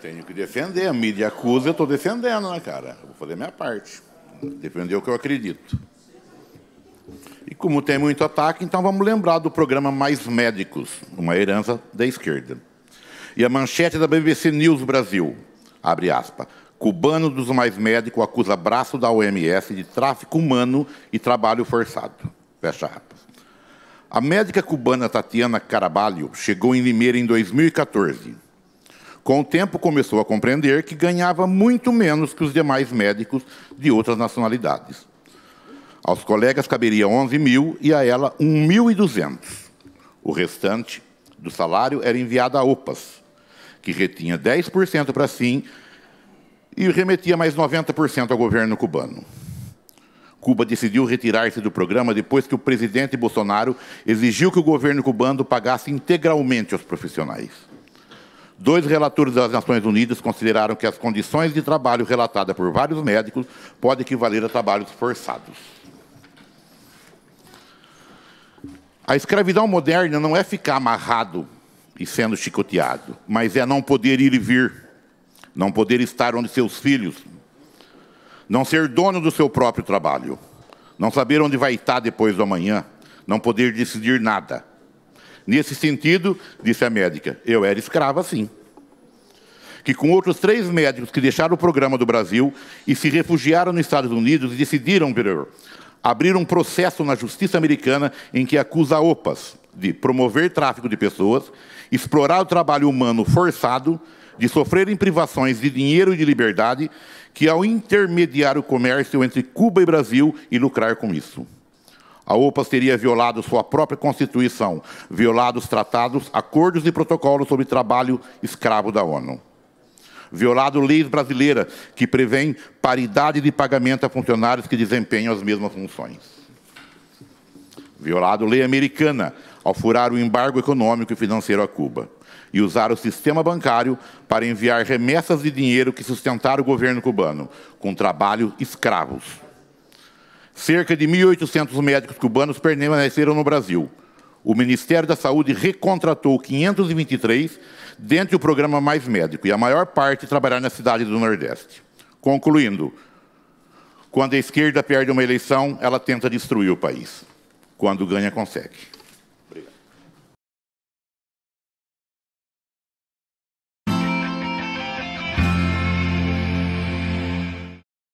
Tenho que defender. A mídia acusa, eu estou defendendo, né, cara? Vou fazer minha parte. Defender o que eu acredito. E como tem muito ataque, então vamos lembrar do programa Mais Médicos, uma herança da esquerda. E a manchete da BBC News Brasil, abre aspas, cubano dos mais médicos acusa braço da OMS de tráfico humano e trabalho forçado. Fecha aspas. A médica cubana Tatiana Carabalho chegou em Limeira em 2014 com o tempo, começou a compreender que ganhava muito menos que os demais médicos de outras nacionalidades. Aos colegas caberia 11 mil e a ela 1.200. O restante do salário era enviado a OPAS, que retinha 10% para si e remetia mais 90% ao governo cubano. Cuba decidiu retirar-se do programa depois que o presidente Bolsonaro exigiu que o governo cubano pagasse integralmente aos profissionais. Dois relatores das Nações Unidas consideraram que as condições de trabalho relatadas por vários médicos podem equivaler a trabalhos forçados. A escravidão moderna não é ficar amarrado e sendo chicoteado, mas é não poder ir e vir, não poder estar onde seus filhos, não ser dono do seu próprio trabalho, não saber onde vai estar depois do amanhã, não poder decidir nada. Nesse sentido, disse a médica, eu era escrava sim. Que com outros três médicos que deixaram o programa do Brasil e se refugiaram nos Estados Unidos e decidiram abrir um processo na justiça americana em que acusa a OPAS de promover tráfico de pessoas, explorar o trabalho humano forçado, de sofrerem privações de dinheiro e de liberdade, que ao intermediar o comércio entre Cuba e Brasil e lucrar com isso a OPAS teria violado sua própria Constituição, violado os tratados, acordos e protocolos sobre trabalho escravo da ONU. Violado leis brasileiras que prevêem paridade de pagamento a funcionários que desempenham as mesmas funções. Violado lei americana ao furar o embargo econômico e financeiro a Cuba e usar o sistema bancário para enviar remessas de dinheiro que sustentaram o governo cubano, com trabalho escravos cerca de 1.800 médicos cubanos permaneceram no Brasil. O Ministério da Saúde recontratou 523 dentro do programa Mais Médico, e a maior parte trabalhar na cidade do Nordeste. Concluindo, quando a esquerda perde uma eleição, ela tenta destruir o país. Quando ganha, consegue.